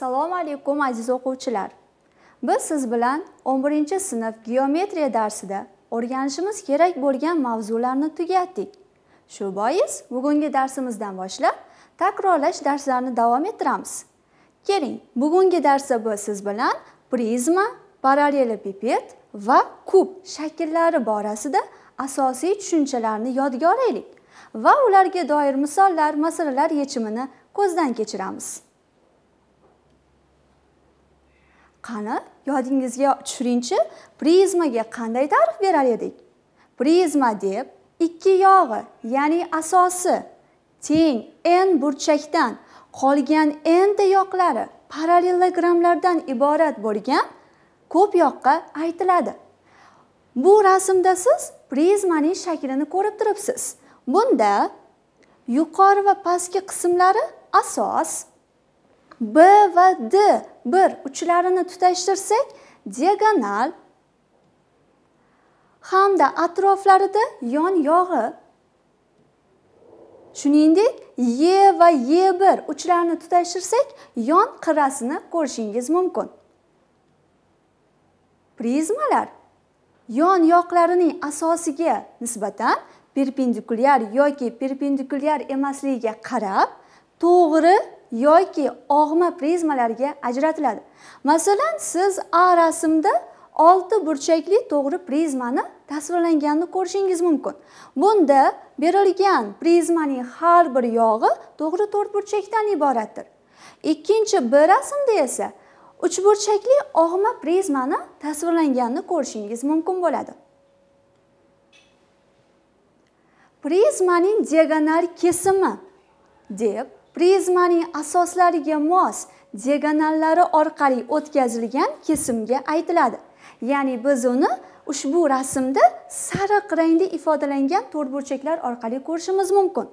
assalomu alaykum aziz o'quvchilar biz siz bilan 11 sinf geometriya darsida o'rganishimiz kerak bo'lgan mavzularni tugatdik shu bois bugungi darsimizdan boshlab takrorlash darslarini davom ettiramiz keling bugungi darsda biz siz bilan prizma parallelepiped va kub shakllari borasida asosiy tushunchalarni yodga olaylik va ularga doir misollar masalalar yechimini ko'zdan kechiramiz qani yodingizga tushiringchi prizmaga qanday ta'rif berar edik prizma deb ikki yog'i ya'ni asosi teng n burchakdan qolgan n yoqlari parallelogramlardan iborat bo'lgan ko'p yoqqa aytiladi bu rasmda siz prizmaning shaklini ko'rib turibsiz bunda yuqori va pastki qismlari asos b va d bir uchlarini tutashtirsak diagonal hamda atroflarida yon yog'i shuningdek e va e bir uchlarini tutashtirsak yon qirrasini ko'rishingiz mumkin prizmalar yon yoqlarining asosiga nisbatan perpendikulyar yoki perpendikulyar emasligiga qarab to'g'ri yoki og'ma prizmalarga ajratiladi masalan siz a rasmda olti burchakli to'g'ri prizmani tasvirlanganini ko'rishingiz mumkin bunda berilgan prizmaning har bir yog'i to'g'ri to'rtburchakdan iboratdir ikkinchi b rasmda esa uchburchakli og'ma prizmani tasvirlanganini ko'rishingiz mumkin bo'ladi prizmaning diagonal kesimi deb prizmaning asoslariga mos diagonallari orqali o'tkazilgan kesimga aytiladi ya'ni biz uni ushbu rasmda sariq rangda ifodalangan to'rtburchaklar orqali ko'rishimiz mumkin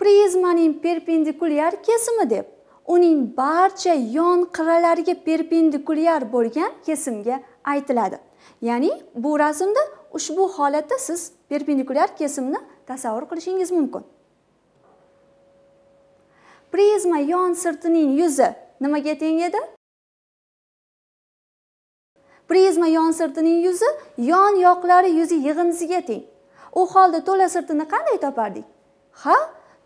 prizmaning perpendikulyar kesimi deb uning barcha yon qirralariga perpendikulyar bo'lgan kesimga aytiladi ya'ni bu rasmda ushbu holatda siz perpendikulyar kesimni tasavvur qilishingiz mumkin prizma yon sirtining yuzi nimaga teng edi prizma yon sirtining yuzi yon yoqlari yuzi yig'indisiga teng u holda to'la sirtini qanday topardik ha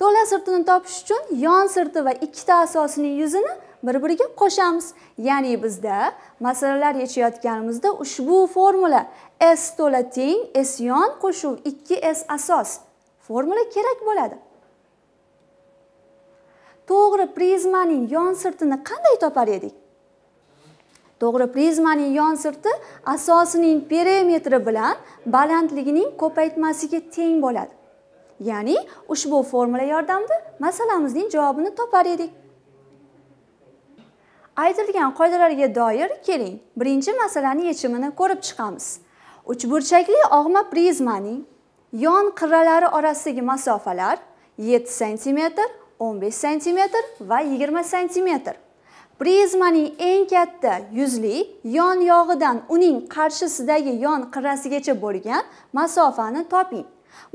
to'la sirtini topish uchun yon sirti va ikkita asosining yuzini bir biriga qo'shamiz ya'ni bizda masalalar yechayotganimizda ushbu formula s to'la teng s yon qo'shuv 2s asos formula kerak bo'ladi to'g'ri prizmaning yon sirtini qanday topar edik to'g'ri prizmaning yon sirti asosining perimetri bilan balandligining ko'paytmasiga teng bo'ladi ya'ni ushbu formula yordamida masalamizning javobini topar edik aytilgan qoidalarga doir keling birinchi masalani yechimini ko'rib chiqamiz uchburchakli og'ma prizmaning yon qirralari orasidagi masofalar 7 santimetr 15 cm va 20 cm. prizmaning eng katta yuzli yon yog'idan uning qarshisidagi yon qirrasigacha bo'lgan masofani toping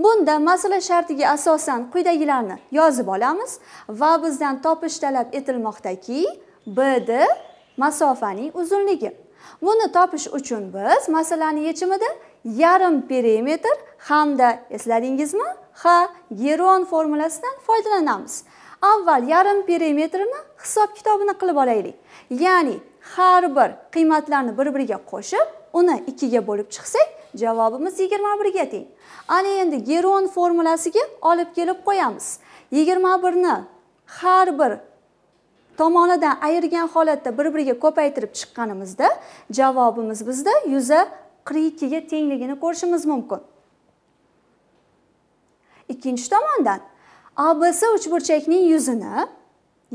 Bunda masala shartiga asosan quyidagilarni yozib olamiz va bizdan topish talab etilmoqdaki BD masofaning uzunligi. Buni topish uchun biz masalaning yechimida yarim perimetr hamda esladingizmi ha geron formulasidan foydalanamiz avval yarim perimetrini hisob kitobini qilib olaylik ya'ni har bir qiymatlarni bir biriga qo'shib uni ga bo'lib chiqsak javobimiz 21 ga teng ana endi geron formulasiga olib kelib qo'yamiz 21 ni har bir tomonidan ayirgan holatda bir biriga ko'paytirib chiqqanimizda javobimiz bizda yuza qirq ikkiga tengligini ko'rishimiz mumkin ikkinchi tomondan ABC uchburchakning yuzini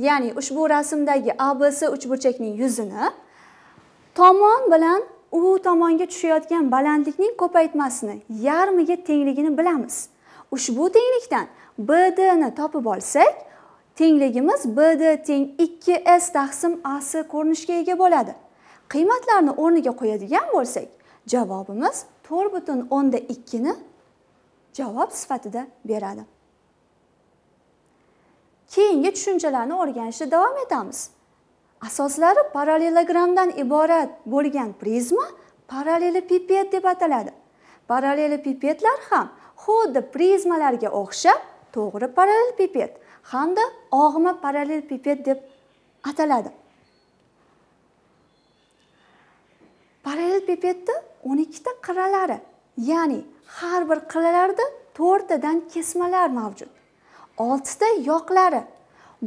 ya'ni ushbu rasmdagi ABC uchburchakning yuzini tomon bilan u tomonga tushayotgan balandlikning ko'paytmasini yarmiga tengligini bilamiz ushbu tenglikdan bdni topib olsak tengligimiz bd teng 2s taqsim as ko'rinishga ega bo'ladi qiymatlarni o'rniga qo'yadigan bo'lsak javobimiz to'rt butun o'nda ikkini javob sifatida beradi keyingi tushunchalarni o'rganishda davom etamiz asoslari parallelogramdan iborat bo'lgan prizma parallelepiped deb ataladi parallelepipedlar ham xuddi prizmalarga o'xshab to'g'ri parallelepiped hamda og'ma parallelepiped deb ataladi bir pipetda o'n ikkita qirralari ya'ni har bir qirralarda to'rttadan kesmalar mavjud oltita yoqlari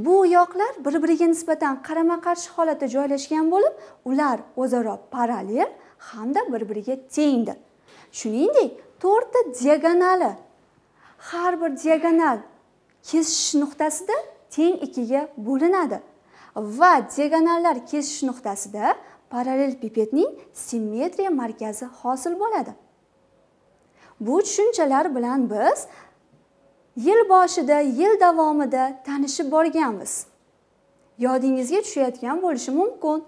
bu yoqlar bir biriga nisbatan qarama qarshi holatda joylashgan bo'lib ular o'zaro parallel hamda bir biriga tengdir shuningdek to'rtta diagonali har bir diagonal kesish nuqtasida teng ikkiga bo'linadi va diagonallar kesish nuqtasida parallel pipetning simmetriya markazi hosil bo'ladi bu tushunchalar bilan biz yil boshida yil davomida tanishib borganmiz yodingizga tushayotgan bo'lishi mumkin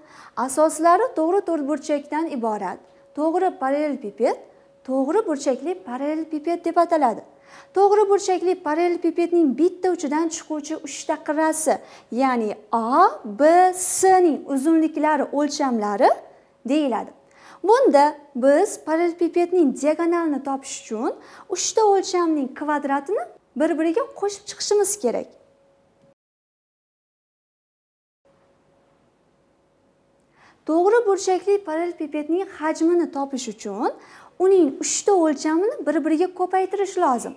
asoslari to'g'ri to'rtburchakdan iborat to'g'ri parallel pipet to'g'ri burchakli parallel pipet deb ataladi to'g'ri burchakli parallelepipedning bitta uchidan chiquvchi uchta qirrasi ya'ni a b C ning uzunliklari o'lchamlari deyiladi bunda biz parallelepipedning diagonalini topish uchun uchta o'lchamning kvadratini bir biriga qo'shib chiqishimiz kerak to'g'ri burchakli parallelepipedning hajmini topish uchun uning uchta o'lchamini bir biriga ko'paytirish lozim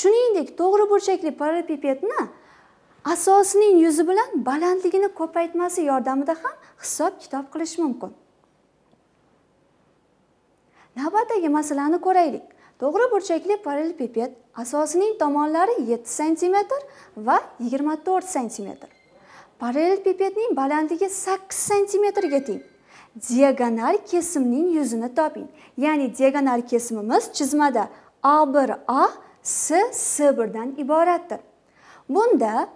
shuningdek to'g'ri burchakli parallepipedni asosining yuzi bilan balandligini ko'paytmasi yordamida ham hisob kitob qilish mumkin navbatdagi masalani ko'raylik to'g'ri burchakli parallepiped asosining tomonlari 7 sm va 24 sm parallelpipedning balandligi 8 sm ga teng diagonal kesimning yuzini toping. Ya'ni diagonal kesimimiz chizmada A1A S S1 dan iboratdir. Bunda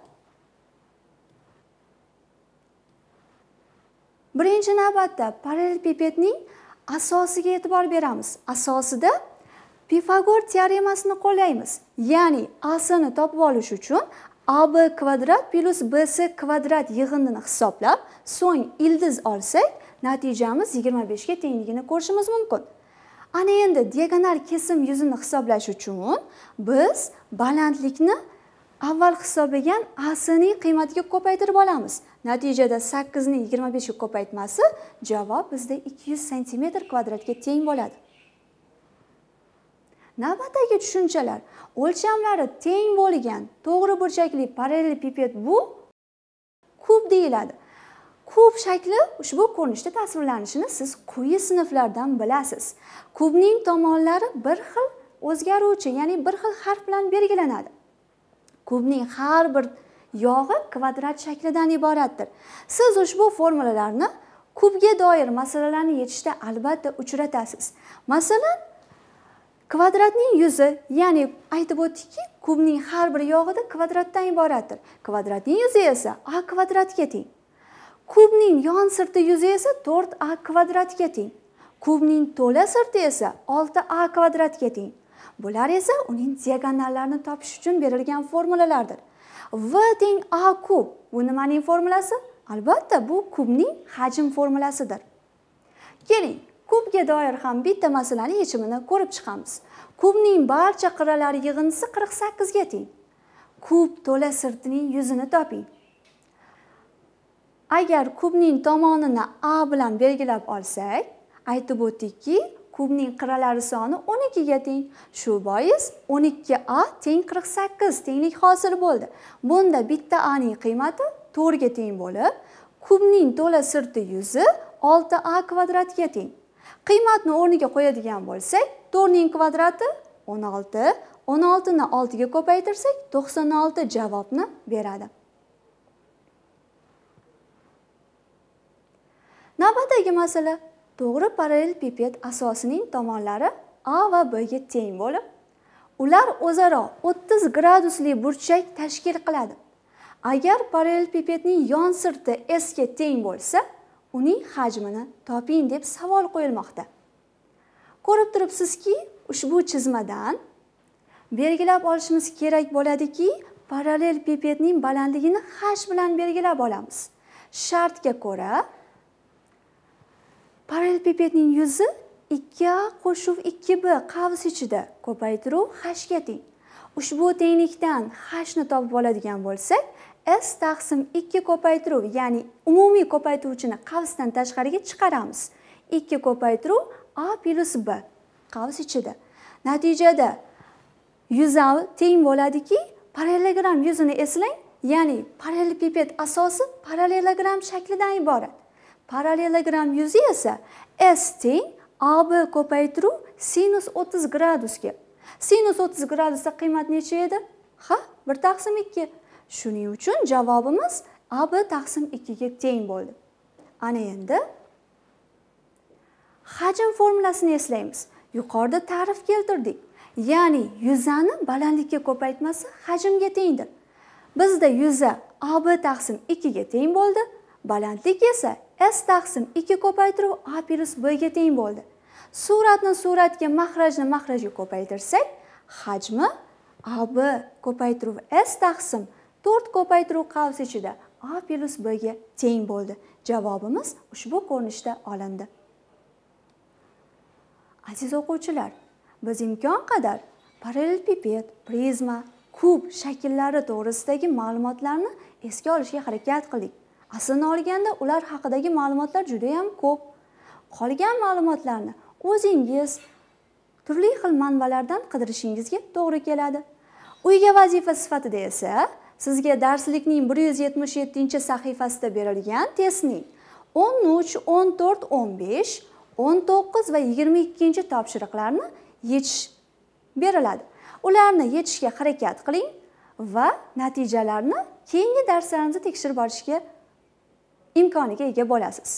birinchi navbatda pipetning asosiga e'tibor beramiz. Asosida Pifagor teoremasini qo'llaymiz. Ya'ni A sini topib olish uchun AB kvadrat plus BC kvadrat yig'indini hisoblab, so'ng ildiz olsak, natijamiz 25 ga tengligini ko'rishimiz mumkin ana endi diagonal kesim yuzini hisoblash uchun biz balandlikni avval hisoblagan a ning qiymatiga ko'paytirib olamiz natijada 8 ni 25 ga ko'paytmasi javob bizda 200 sm kvadratga teng bo'ladi navbatdagi tushunchalar o'lchamlari teng bo'lgan to'g'ri burchakli parallel pipet bu kub deyiladi kub shakli ushbu ko'rinishda tasvirlanishini siz quyi sinflardan bilasiz kubning tomonlari bir xil o'zgaruvchi ya'ni bir xil harf bilan belgilanadi kubning har bir yog'i kvadrat shaklidan iboratdir siz ushbu formulalarni kubga doir masalalarni yechishda albatta uchratasiz masalan kvadratning yuzi ya'ni aytib o'tdikki kubning har bir yog'ida kvadratdan iboratdir kvadratning yuzi esa a kvadratga teng kubning yon sirti yuzi esa 4a kvadratga teng kubning to'la sirti esa 6a kvadratga teng bular esa uning diagonallarini topish uchun berilgan formulalardir v teng a kub bu nimaning formulasi albatta bu kubning hajm formulasidir keling kubga doir ham bitta masalaning yechimini ko'rib chiqamiz kubning barcha qirralari yig'indisi 48 ga teng kub to'la sirtining yuzini toping agar kubning tomonini a bilan belgilab olsak aytib o'tdikki kubning qirralari soni 12 ga teng shu bois 12a teng 48 tenglik hosil bo'ldi bunda bitta a ning qiymati 4 ga teng bo'lib kubning to'la sirti yuzi 6a kvadratga teng qiymatni o'rniga qo'yadigan bo'lsak 4 ning kvadrati 16 16 ni 6 ga ko'paytirsak 96 javobni beradi navbatdagi masala to'g'ri parallel pipet asosining tomonlari a va b ga teng bo'lib ular o'zaro 30 gradusli burchak tashkil qiladi agar parallel pipetning yon sirti s ga teng bo'lsa uning hajmini toping deb savol qo'yilmoqda ko'rib turibsizki ushbu chizmadan belgilab olishimiz kerak bo'ladiki parallel pipetning balandligini h bilan belgilab olamiz shartga ko'ra parallelpipedning yuzi 2a qo'shuv 2b qavs ichida ko'paytiruv hashga teng ushbu tenglikdan hashni topib oladigan bo'lsak s taqsim 2 ko'paytiruv ya'ni umumiy ko'paytiruvchini qavsdan tashqariga chiqaramiz 2 ko'paytiruv a plus b qavs ichida natijada yuzav teng bo'ladiki parallelogram yuzini eslang ya'ni parallelpiped asosi parallelogram shaklidan iborat parallelogram yuzi esa s teng ab ko'paytiruv sinus 30 gradusga sinus 30 gradusda qiymat necha edi ha 1 taqsim 2 shuning uchun javobimiz ab taqsim 2 ga teng bo'ldi ana endi hajm formulasini eslaymiz yuqorida ta'rif keltirdik ya'ni yuzani balandlikka ko'paytmasi hajmga tengdir bizda yuza ab taqsim 2 ga teng bo'ldi balandlik esa s taqsim 2 ko'paytirib a b ga teng bo'ldi suratni suratga mahrajni mahrajga ko'paytirsak hajmi ab ko'paytiruv s taqsim 4 ko'paytiruv qavs ichida a b ga teng bo'ldi javobimiz ushbu ko'rinishda olindi aziz o'quvchilar biz imkon qadar parallelpiped prizma kub shakllari to'g'risidagi ma'lumotlarni esga olishga harakat qildik aslini olganda ular haqidagi ma'lumotlar juda yam ko'p qolgan ma'lumotlarni o'zingiz turli xil manbalardan qidirishingizga to'g'ri keladi uyga vazifa sifatida esa sizga darslikning bir yuz yetmish yettinchi sahifasida berilgan testning o'n uch o'n to'rt o'n besh o'n to'qqiz va yigirma ikkinchi topshiriqlarni yechish beriladi ularni yechishga harakat qiling va natijalarni keyingi darslarimizda tekshirib olishga imkoniga ega bo'lasiz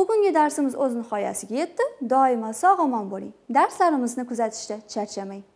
bugungi darsimiz o'z nihoyasiga yetdi doimo sog' omon bo'ling darslarimizni kuzatishda charchamang